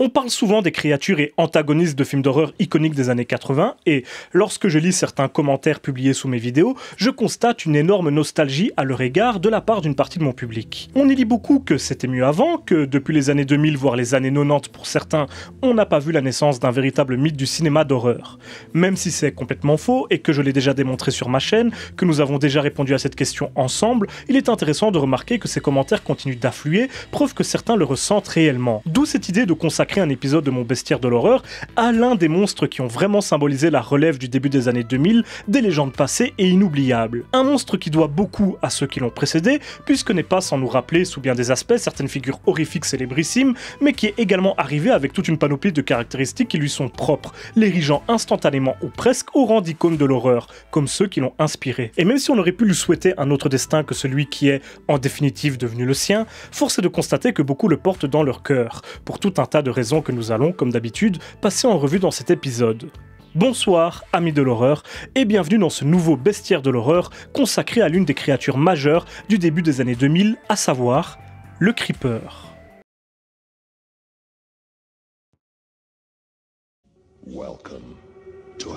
On parle souvent des créatures et antagonistes de films d'horreur iconiques des années 80, et lorsque je lis certains commentaires publiés sous mes vidéos, je constate une énorme nostalgie à leur égard de la part d'une partie de mon public. On y lit beaucoup que c'était mieux avant, que depuis les années 2000, voire les années 90 pour certains, on n'a pas vu la naissance d'un véritable mythe du cinéma d'horreur. Même si c'est complètement faux, et que je l'ai déjà démontré sur ma chaîne, que nous avons déjà répondu à cette question ensemble, il est intéressant de remarquer que ces commentaires continuent d'affluer, preuve que certains le ressentent réellement. D'où cette idée de consacrer créé un épisode de mon bestiaire de l'horreur à l'un des monstres qui ont vraiment symbolisé la relève du début des années 2000, des légendes passées et inoubliables. Un monstre qui doit beaucoup à ceux qui l'ont précédé, puisque n'est pas sans nous rappeler sous bien des aspects certaines figures horrifiques célébrissimes, mais qui est également arrivé avec toute une panoplie de caractéristiques qui lui sont propres, l'érigeant instantanément ou presque au rang d'icône de l'horreur, comme ceux qui l'ont inspiré. Et même si on aurait pu lui souhaiter un autre destin que celui qui est, en définitive, devenu le sien, force est de constater que beaucoup le portent dans leur cœur, pour tout un tas de que nous allons, comme d'habitude, passer en revue dans cet épisode. Bonsoir, amis de l'horreur, et bienvenue dans ce nouveau bestiaire de l'horreur consacré à l'une des créatures majeures du début des années 2000, à savoir le Creeper. Welcome to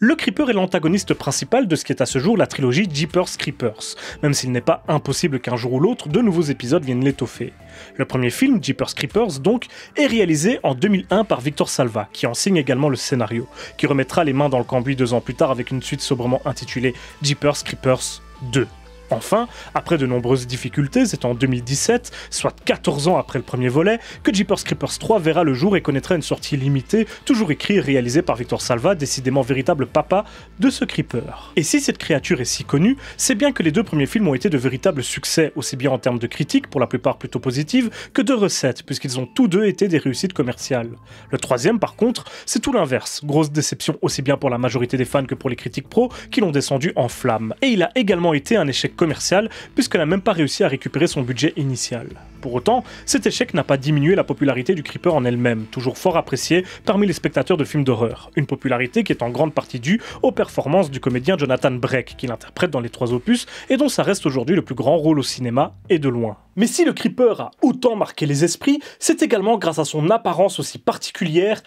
Le Creeper est l'antagoniste principal de ce qui est à ce jour la trilogie Jeepers Creepers, même s'il n'est pas impossible qu'un jour ou l'autre de nouveaux épisodes viennent l'étoffer. Le premier film, Jeepers Creepers donc, est réalisé en 2001 par Victor Salva, qui en signe également le scénario, qui remettra les mains dans le cambouis deux ans plus tard avec une suite sobrement intitulée Jeepers Creepers 2. Enfin, après de nombreuses difficultés, c'est en 2017, soit 14 ans après le premier volet, que Jeepers Creepers 3 verra le jour et connaîtra une sortie limitée, toujours écrit et réalisé par Victor Salva, décidément véritable papa de ce Creeper. Et si cette créature est si connue, c'est bien que les deux premiers films ont été de véritables succès, aussi bien en termes de critiques, pour la plupart plutôt positives, que de recettes, puisqu'ils ont tous deux été des réussites commerciales. Le troisième, par contre, c'est tout l'inverse. Grosse déception aussi bien pour la majorité des fans que pour les critiques pro, qui l'ont descendu en flammes. Et il a également été un échec commercial puisqu'elle n'a même pas réussi à récupérer son budget initial. Pour autant, cet échec n'a pas diminué la popularité du Creeper en elle-même, toujours fort appréciée parmi les spectateurs de films d'horreur, une popularité qui est en grande partie due aux performances du comédien Jonathan Breck, qui interprète dans les trois opus et dont ça reste aujourd'hui le plus grand rôle au cinéma et de loin. Mais si le Creeper a autant marqué les esprits, c'est également grâce à son apparence aussi particulière,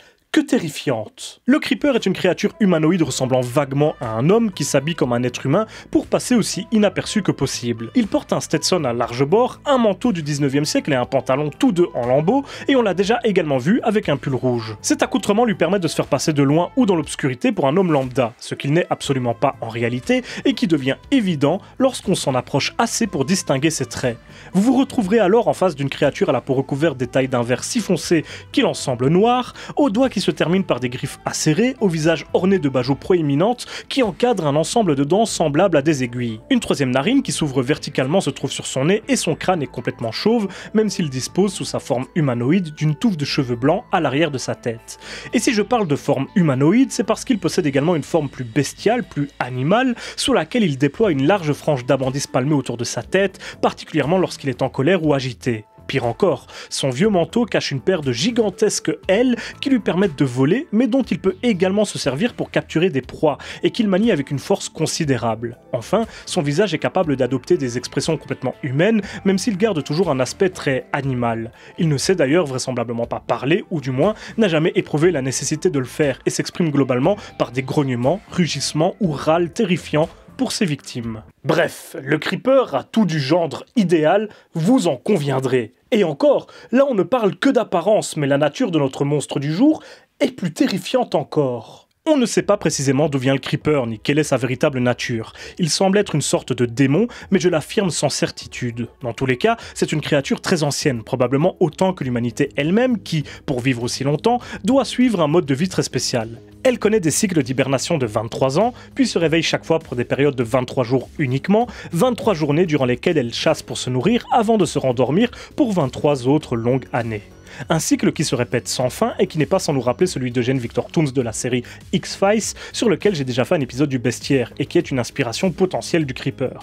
terrifiante. Le Creeper est une créature humanoïde ressemblant vaguement à un homme qui s'habille comme un être humain pour passer aussi inaperçu que possible. Il porte un Stetson à large bord, un manteau du 19e siècle et un pantalon tous deux en lambeaux, et on l'a déjà également vu avec un pull rouge. Cet accoutrement lui permet de se faire passer de loin ou dans l'obscurité pour un homme lambda, ce qu'il n'est absolument pas en réalité et qui devient évident lorsqu'on s'en approche assez pour distinguer ses traits. Vous vous retrouverez alors en face d'une créature à la peau recouverte des tailles d'un verre si foncé qu'il en semble noir, aux doigts qui se termine par des griffes acérées, au visage orné de bajos proéminentes qui encadrent un ensemble de dents semblables à des aiguilles. Une troisième narine qui s'ouvre verticalement se trouve sur son nez et son crâne est complètement chauve, même s'il dispose sous sa forme humanoïde d'une touffe de cheveux blancs à l'arrière de sa tête. Et si je parle de forme humanoïde, c'est parce qu'il possède également une forme plus bestiale, plus animale, sous laquelle il déploie une large frange d'abandis palmés autour de sa tête, particulièrement lorsqu'il est en colère ou agité. Pire encore, son vieux manteau cache une paire de gigantesques ailes qui lui permettent de voler, mais dont il peut également se servir pour capturer des proies, et qu'il manie avec une force considérable. Enfin, son visage est capable d'adopter des expressions complètement humaines, même s'il garde toujours un aspect très animal. Il ne sait d'ailleurs vraisemblablement pas parler, ou du moins n'a jamais éprouvé la nécessité de le faire, et s'exprime globalement par des grognements, rugissements ou râles terrifiants pour ses victimes. Bref, le creeper a tout du gendre idéal, vous en conviendrez. Et encore, là on ne parle que d'apparence, mais la nature de notre monstre du jour est plus terrifiante encore. On ne sait pas précisément d'où vient le Creeper ni quelle est sa véritable nature. Il semble être une sorte de démon, mais je l'affirme sans certitude. Dans tous les cas, c'est une créature très ancienne, probablement autant que l'humanité elle-même qui, pour vivre aussi longtemps, doit suivre un mode de vie très spécial. Elle connaît des cycles d'hibernation de 23 ans, puis se réveille chaque fois pour des périodes de 23 jours uniquement, 23 journées durant lesquelles elle chasse pour se nourrir avant de se rendormir pour 23 autres longues années. Un cycle qui se répète sans fin et qui n'est pas sans nous rappeler celui d'Eugène Victor Toons de la série X-Files, sur lequel j'ai déjà fait un épisode du Bestiaire et qui est une inspiration potentielle du Creeper.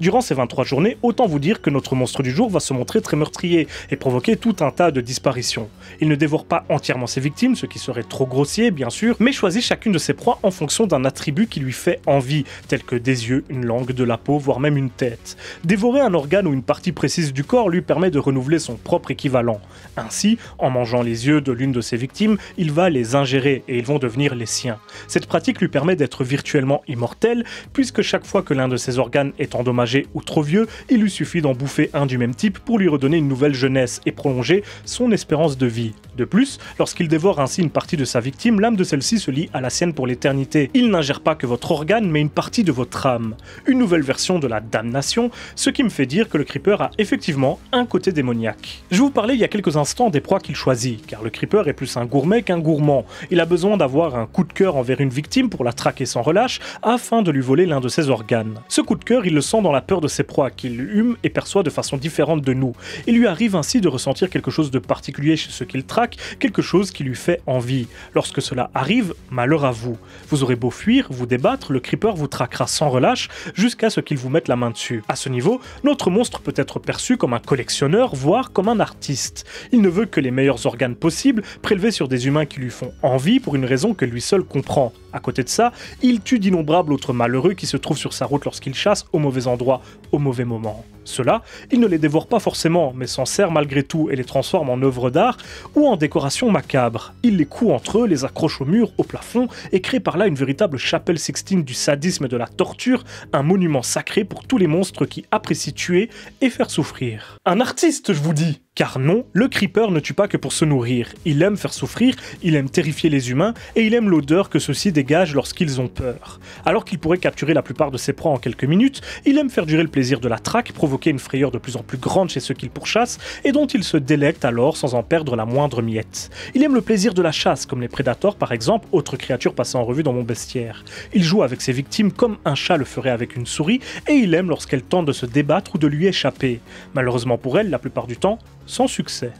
Durant ces 23 journées, autant vous dire que notre monstre du jour va se montrer très meurtrier et provoquer tout un tas de disparitions. Il ne dévore pas entièrement ses victimes, ce qui serait trop grossier bien sûr, mais choisit chacune de ses proies en fonction d'un attribut qui lui fait envie, tel que des yeux, une langue, de la peau, voire même une tête. Dévorer un organe ou une partie précise du corps lui permet de renouveler son propre équivalent. Ainsi, en mangeant les yeux de l'une de ses victimes, il va les ingérer et ils vont devenir les siens. Cette pratique lui permet d'être virtuellement immortel, puisque chaque fois que l'un de ses organes est endommagé, endommagé ou trop vieux, il lui suffit d'en bouffer un du même type pour lui redonner une nouvelle jeunesse et prolonger son espérance de vie. De plus, lorsqu'il dévore ainsi une partie de sa victime, l'âme de celle-ci se lie à la sienne pour l'éternité. Il n'ingère pas que votre organe, mais une partie de votre âme. Une nouvelle version de la damnation, ce qui me fait dire que le Creeper a effectivement un côté démoniaque. Je vous parlais il y a quelques instants des proies qu'il choisit, car le Creeper est plus un gourmet qu'un gourmand. Il a besoin d'avoir un coup de cœur envers une victime pour la traquer sans relâche, afin de lui voler l'un de ses organes. Ce coup de cœur, il le sent dans la peur de ses proies, qu'il hume et perçoit de façon différente de nous. Il lui arrive ainsi de ressentir quelque chose de particulier chez ceux qu'il traque, quelque chose qui lui fait envie. Lorsque cela arrive, malheur à vous. Vous aurez beau fuir, vous débattre, le creeper vous traquera sans relâche jusqu'à ce qu'il vous mette la main dessus. À ce niveau, notre monstre peut être perçu comme un collectionneur, voire comme un artiste. Il ne veut que les meilleurs organes possibles prélevés sur des humains qui lui font envie pour une raison que lui seul comprend. À côté de ça, il tue d'innombrables autres malheureux qui se trouvent sur sa route lorsqu'il chasse au mauvais endroit, au mauvais moment. Cela, il ne les dévore pas forcément, mais s'en sert malgré tout et les transforme en œuvres d'art ou en décorations macabres. Il les coud entre eux, les accroche au mur, au plafond, et crée par là une véritable chapelle sixtine du sadisme et de la torture, un monument sacré pour tous les monstres qui apprécient tuer et faire souffrir. Un artiste, je vous dis car non, le creeper ne tue pas que pour se nourrir, il aime faire souffrir, il aime terrifier les humains, et il aime l'odeur que ceux-ci dégagent lorsqu'ils ont peur. Alors qu'il pourrait capturer la plupart de ses proies en quelques minutes, il aime faire durer le plaisir de la traque, provoquer une frayeur de plus en plus grande chez ceux qu'il pourchasse, et dont il se délecte alors sans en perdre la moindre miette. Il aime le plaisir de la chasse, comme les prédateurs par exemple, autre créatures passée en revue dans mon bestiaire. Il joue avec ses victimes comme un chat le ferait avec une souris, et il aime lorsqu'elle tente de se débattre ou de lui échapper. Malheureusement pour elle, la plupart du temps, sans succès.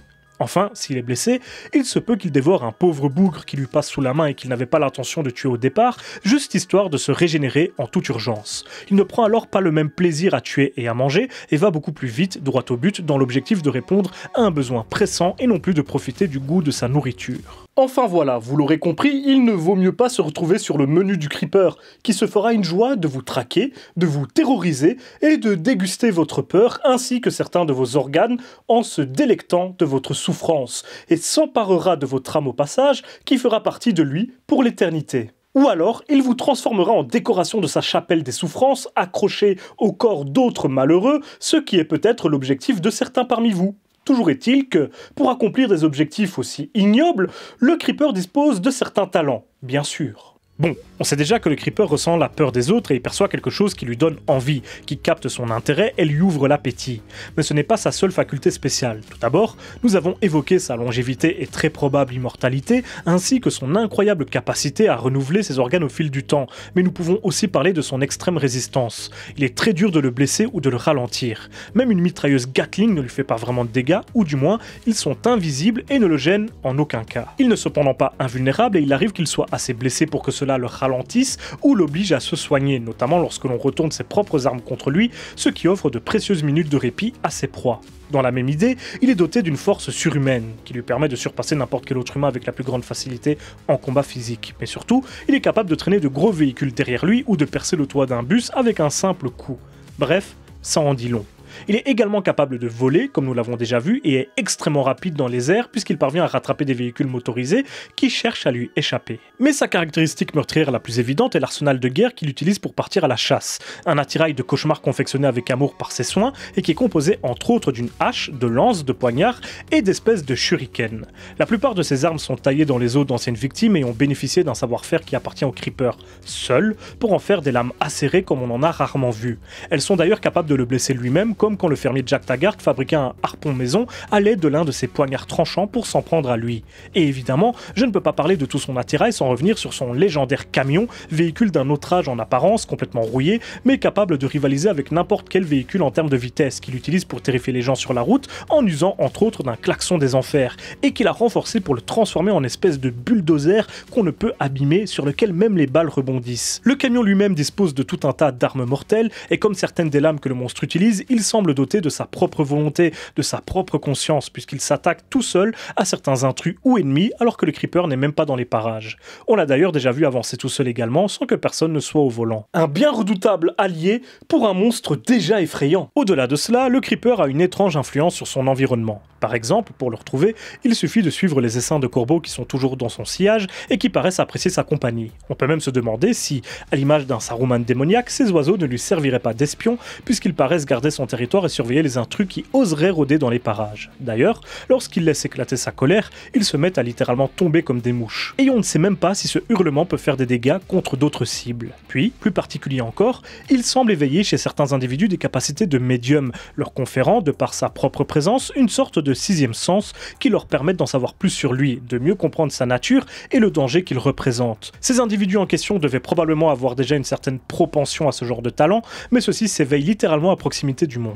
Enfin, s'il est blessé, il se peut qu'il dévore un pauvre bougre qui lui passe sous la main et qu'il n'avait pas l'intention de tuer au départ, juste histoire de se régénérer en toute urgence. Il ne prend alors pas le même plaisir à tuer et à manger, et va beaucoup plus vite, droit au but, dans l'objectif de répondre à un besoin pressant et non plus de profiter du goût de sa nourriture. Enfin voilà, vous l'aurez compris, il ne vaut mieux pas se retrouver sur le menu du Creeper, qui se fera une joie de vous traquer, de vous terroriser et de déguster votre peur ainsi que certains de vos organes en se délectant de votre souffrance, et s'emparera de votre âme au passage qui fera partie de lui pour l'éternité. Ou alors, il vous transformera en décoration de sa chapelle des souffrances, accrochée au corps d'autres malheureux, ce qui est peut-être l'objectif de certains parmi vous. Toujours est-il que, pour accomplir des objectifs aussi ignobles, le creeper dispose de certains talents, bien sûr. Bon, on sait déjà que le creeper ressent la peur des autres et il perçoit quelque chose qui lui donne envie, qui capte son intérêt et lui ouvre l'appétit. Mais ce n'est pas sa seule faculté spéciale. Tout d'abord, nous avons évoqué sa longévité et très probable immortalité, ainsi que son incroyable capacité à renouveler ses organes au fil du temps, mais nous pouvons aussi parler de son extrême résistance. Il est très dur de le blesser ou de le ralentir. Même une mitrailleuse Gatling ne lui fait pas vraiment de dégâts, ou du moins, ils sont invisibles et ne le gênent en aucun cas. Il n'est cependant pas invulnérable et il arrive qu'il soit assez blessé pour que cela le ralentissent ou l'oblige à se soigner, notamment lorsque l'on retourne ses propres armes contre lui, ce qui offre de précieuses minutes de répit à ses proies. Dans la même idée, il est doté d'une force surhumaine, qui lui permet de surpasser n'importe quel autre humain avec la plus grande facilité en combat physique. Mais surtout, il est capable de traîner de gros véhicules derrière lui ou de percer le toit d'un bus avec un simple coup. Bref, ça en dit long. Il est également capable de voler, comme nous l'avons déjà vu, et est extrêmement rapide dans les airs puisqu'il parvient à rattraper des véhicules motorisés qui cherchent à lui échapper. Mais sa caractéristique meurtrière la plus évidente est l'arsenal de guerre qu'il utilise pour partir à la chasse, un attirail de cauchemar confectionné avec amour par ses soins et qui est composé entre autres d'une hache, de lances, de poignards et d'espèces de shurikens. La plupart de ses armes sont taillées dans les os d'anciennes victimes et ont bénéficié d'un savoir-faire qui appartient aux Creeper seuls pour en faire des lames acérées comme on en a rarement vu. Elles sont d'ailleurs capables de le blesser lui-même comme quand le fermier Jack Taggart fabriquait un harpon maison à l'aide de l'un de ses poignards tranchants pour s'en prendre à lui. Et évidemment, je ne peux pas parler de tout son intérêt sans revenir sur son légendaire camion, véhicule d'un autre âge en apparence, complètement rouillé, mais capable de rivaliser avec n'importe quel véhicule en termes de vitesse qu'il utilise pour terrifier les gens sur la route en usant entre autres d'un klaxon des enfers, et qu'il a renforcé pour le transformer en espèce de bulldozer qu'on ne peut abîmer sur lequel même les balles rebondissent. Le camion lui-même dispose de tout un tas d'armes mortelles, et comme certaines des lames que le monstre utilise, il semble doté de sa propre volonté, de sa propre conscience, puisqu'il s'attaque tout seul à certains intrus ou ennemis, alors que le Creeper n'est même pas dans les parages. On l'a d'ailleurs déjà vu avancer tout seul également, sans que personne ne soit au volant. Un bien redoutable allié pour un monstre déjà effrayant. Au-delà de cela, le Creeper a une étrange influence sur son environnement. Par exemple, pour le retrouver, il suffit de suivre les essaims de corbeaux qui sont toujours dans son sillage et qui paraissent apprécier sa compagnie. On peut même se demander si, à l'image d'un Saruman démoniaque, ces oiseaux ne lui serviraient pas d'espion puisqu'ils paraissent garder son territoire et surveiller les intrus qui oseraient rôder dans les parages. D'ailleurs, lorsqu'il laisse éclater sa colère, ils se mettent à littéralement tomber comme des mouches. Et on ne sait même pas si ce hurlement peut faire des dégâts contre d'autres cibles. Puis, plus particulier encore, il semble éveiller chez certains individus des capacités de médium, leur conférant, de par sa propre présence, une sorte de sixième sens qui leur permet d'en savoir plus sur lui, de mieux comprendre sa nature et le danger qu'il représente. Ces individus en question devaient probablement avoir déjà une certaine propension à ce genre de talent, mais ceux-ci s'éveillent littéralement à proximité du monde.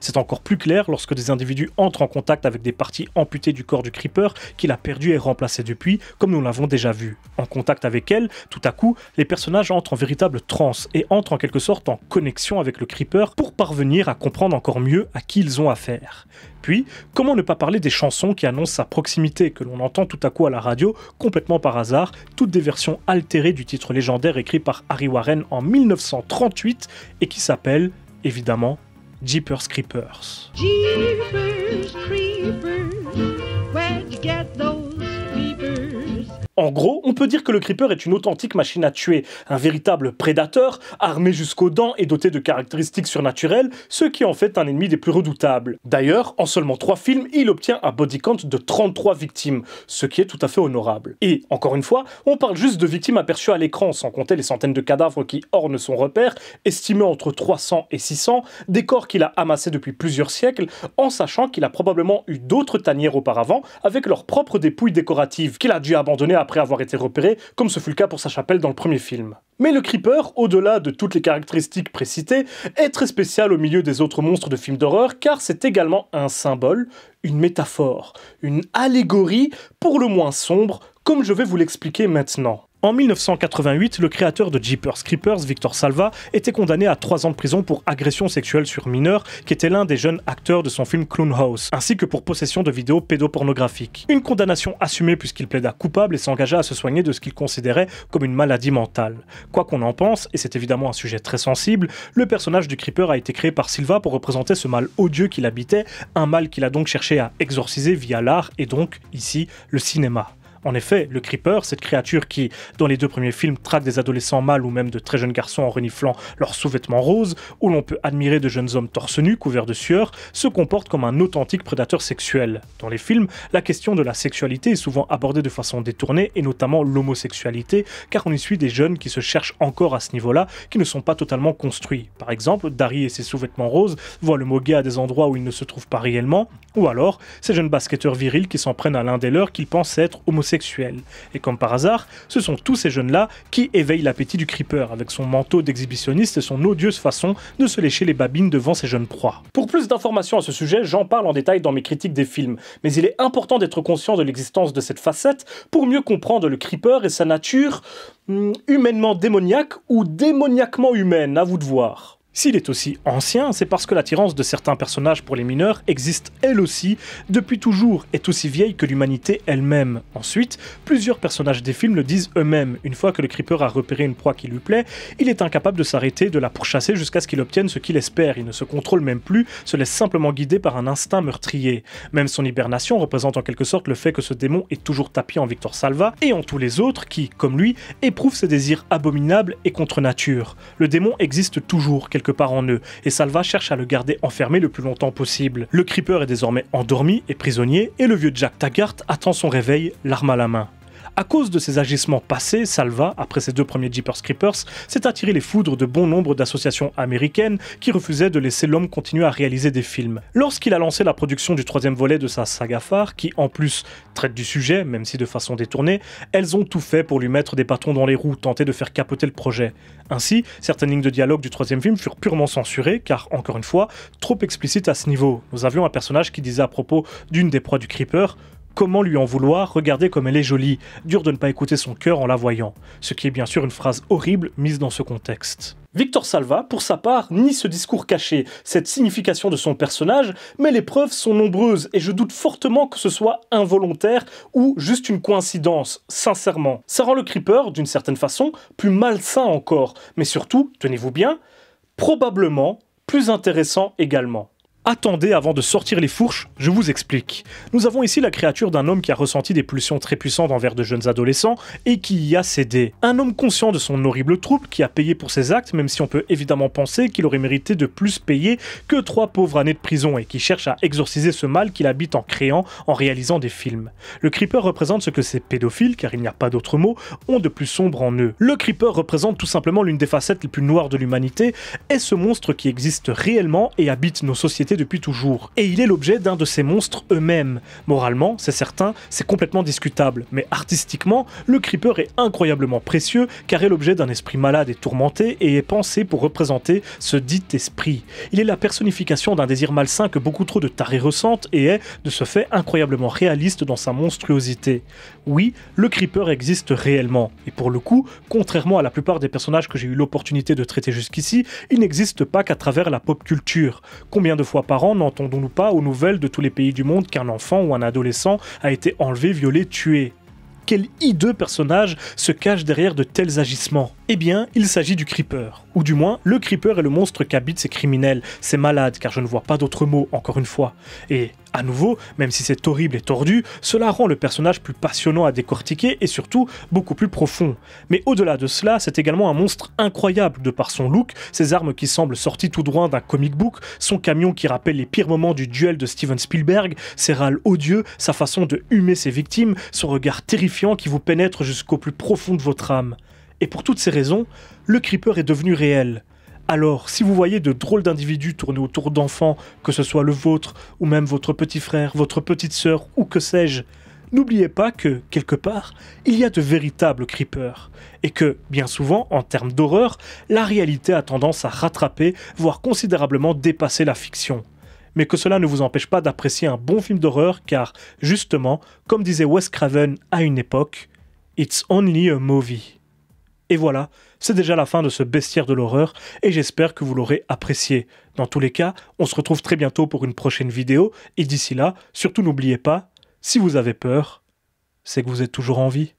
C'est encore plus clair lorsque des individus entrent en contact avec des parties amputées du corps du creeper qu'il a perdu et remplacé depuis, comme nous l'avons déjà vu. En contact avec elle, tout à coup, les personnages entrent en véritable transe et entrent en quelque sorte en connexion avec le creeper pour parvenir à comprendre encore mieux à qui ils ont affaire. Puis, comment ne pas parler des chansons qui annoncent sa proximité, que l'on entend tout à coup à la radio, complètement par hasard, toutes des versions altérées du titre légendaire écrit par Harry Warren en 1938 et qui s'appelle, évidemment, Jeepers Creepers. Jeepers Creepers, where'd you get those en gros, on peut dire que le creeper est une authentique machine à tuer, un véritable prédateur, armé jusqu'aux dents et doté de caractéristiques surnaturelles, ce qui en fait un ennemi des plus redoutables. D'ailleurs, en seulement 3 films, il obtient un body count de 33 victimes, ce qui est tout à fait honorable. Et, encore une fois, on parle juste de victimes aperçues à l'écran, sans compter les centaines de cadavres qui ornent son repère, estimés entre 300 et 600, des corps qu'il a amassés depuis plusieurs siècles, en sachant qu'il a probablement eu d'autres tanières auparavant, avec leurs propres dépouilles décoratives, qu'il a dû abandonner à après avoir été repéré, comme ce fut le cas pour sa chapelle dans le premier film. Mais le Creeper, au-delà de toutes les caractéristiques précitées, est très spécial au milieu des autres monstres de films d'horreur car c'est également un symbole, une métaphore, une allégorie, pour le moins sombre, comme je vais vous l'expliquer maintenant. En 1988, le créateur de Jeepers Creepers, Victor Salva, était condamné à 3 ans de prison pour agression sexuelle sur mineur, qui était l'un des jeunes acteurs de son film Clown House, ainsi que pour possession de vidéos pédopornographiques. Une condamnation assumée puisqu'il plaida coupable et s'engagea à se soigner de ce qu'il considérait comme une maladie mentale. Quoi qu'on en pense, et c'est évidemment un sujet très sensible, le personnage du Creeper a été créé par Silva pour représenter ce mal odieux qu'il habitait, un mal qu'il a donc cherché à exorciser via l'art et donc, ici, le cinéma. En effet, le Creeper, cette créature qui, dans les deux premiers films, traque des adolescents mâles ou même de très jeunes garçons en reniflant leurs sous-vêtements roses, où l'on peut admirer de jeunes hommes torse nus couverts de sueur, se comporte comme un authentique prédateur sexuel. Dans les films, la question de la sexualité est souvent abordée de façon détournée, et notamment l'homosexualité, car on y suit des jeunes qui se cherchent encore à ce niveau-là, qui ne sont pas totalement construits. Par exemple, Dari et ses sous-vêtements roses voient le mot à des endroits où il ne se trouve pas réellement, ou alors, ces jeunes basketteurs virils qui s'en prennent à l'un des leurs qu'ils pensent être homosexuels et comme par hasard, ce sont tous ces jeunes-là qui éveillent l'appétit du creeper avec son manteau d'exhibitionniste et son odieuse façon de se lécher les babines devant ses jeunes proies. Pour plus d'informations à ce sujet, j'en parle en détail dans mes critiques des films, mais il est important d'être conscient de l'existence de cette facette pour mieux comprendre le creeper et sa nature hum, humainement démoniaque ou démoniaquement humaine, à vous de voir. S'il est aussi ancien, c'est parce que l'attirance de certains personnages pour les mineurs existe elle aussi depuis toujours, est aussi vieille que l'humanité elle-même. Ensuite, plusieurs personnages des films le disent eux-mêmes. Une fois que le creeper a repéré une proie qui lui plaît, il est incapable de s'arrêter, de la pourchasser jusqu'à ce qu'il obtienne ce qu'il espère. Il ne se contrôle même plus, se laisse simplement guider par un instinct meurtrier. Même son hibernation représente en quelque sorte le fait que ce démon est toujours tapis en Victor Salva et en tous les autres qui, comme lui, éprouvent ses désirs abominables et contre nature. Le démon existe toujours, quelque part en eux, et Salva cherche à le garder enfermé le plus longtemps possible. Le Creeper est désormais endormi et prisonnier, et le vieux Jack Taggart attend son réveil, l'arme à la main. À cause de ses agissements passés, Salva, après ses deux premiers Jeepers Creepers, s'est attiré les foudres de bon nombre d'associations américaines qui refusaient de laisser l'homme continuer à réaliser des films. Lorsqu'il a lancé la production du troisième volet de sa saga phare, qui en plus traite du sujet, même si de façon détournée, elles ont tout fait pour lui mettre des bâtons dans les roues, tenter de faire capoter le projet. Ainsi, certaines lignes de dialogue du troisième film furent purement censurées, car encore une fois, trop explicites à ce niveau. Nous avions un personnage qui disait à propos d'une des proies du Creeper, Comment lui en vouloir Regardez comme elle est jolie. Dur de ne pas écouter son cœur en la voyant. Ce qui est bien sûr une phrase horrible mise dans ce contexte. Victor Salva, pour sa part, nie ce discours caché, cette signification de son personnage, mais les preuves sont nombreuses et je doute fortement que ce soit involontaire ou juste une coïncidence, sincèrement. Ça rend le Creeper, d'une certaine façon, plus malsain encore, mais surtout, tenez-vous bien, probablement plus intéressant également. Attendez avant de sortir les fourches, je vous explique. Nous avons ici la créature d'un homme qui a ressenti des pulsions très puissantes envers de jeunes adolescents et qui y a cédé. Un homme conscient de son horrible trouble qui a payé pour ses actes, même si on peut évidemment penser qu'il aurait mérité de plus payer que trois pauvres années de prison et qui cherche à exorciser ce mal qu'il habite en créant, en réalisant des films. Le Creeper représente ce que ces pédophiles, car il n'y a pas d'autre mot, ont de plus sombre en eux. Le Creeper représente tout simplement l'une des facettes les plus noires de l'humanité, et ce monstre qui existe réellement et habite nos sociétés depuis toujours. Et il est l'objet d'un de ces monstres eux-mêmes. Moralement, c'est certain, c'est complètement discutable, mais artistiquement, le Creeper est incroyablement précieux car est l'objet d'un esprit malade et tourmenté et est pensé pour représenter ce dit esprit. Il est la personnification d'un désir malsain que beaucoup trop de tarés ressentent et est, de ce fait, incroyablement réaliste dans sa monstruosité. Oui, le Creeper existe réellement, et pour le coup, contrairement à la plupart des personnages que j'ai eu l'opportunité de traiter jusqu'ici, il n'existe pas qu'à travers la pop culture. Combien de fois parents n'entendons-nous pas aux nouvelles de tous les pays du monde qu'un enfant ou un adolescent a été enlevé, violé, tué quel hideux personnage se cache derrière de tels agissements Eh bien, il s'agit du Creeper. Ou du moins, le Creeper est le monstre qu'habitent ces criminels, ces malades, car je ne vois pas d'autre mot, encore une fois. Et à nouveau, même si c'est horrible et tordu, cela rend le personnage plus passionnant à décortiquer et surtout beaucoup plus profond. Mais au-delà de cela, c'est également un monstre incroyable de par son look, ses armes qui semblent sorties tout droit d'un comic book, son camion qui rappelle les pires moments du duel de Steven Spielberg, ses râles odieux, sa façon de humer ses victimes, son regard terrifiant qui vous pénètre jusqu'au plus profond de votre âme. Et pour toutes ces raisons, le Creeper est devenu réel. Alors, si vous voyez de drôles d'individus tourner autour d'enfants, que ce soit le vôtre, ou même votre petit frère, votre petite sœur, ou que sais-je, n'oubliez pas que, quelque part, il y a de véritables creepers, et que, bien souvent, en termes d'horreur, la réalité a tendance à rattraper, voire considérablement dépasser la fiction. Mais que cela ne vous empêche pas d'apprécier un bon film d'horreur, car, justement, comme disait Wes Craven à une époque, It's only a movie. Et voilà, c'est déjà la fin de ce bestiaire de l'horreur, et j'espère que vous l'aurez apprécié. Dans tous les cas, on se retrouve très bientôt pour une prochaine vidéo, et d'ici là, surtout n'oubliez pas, si vous avez peur, c'est que vous êtes toujours en vie.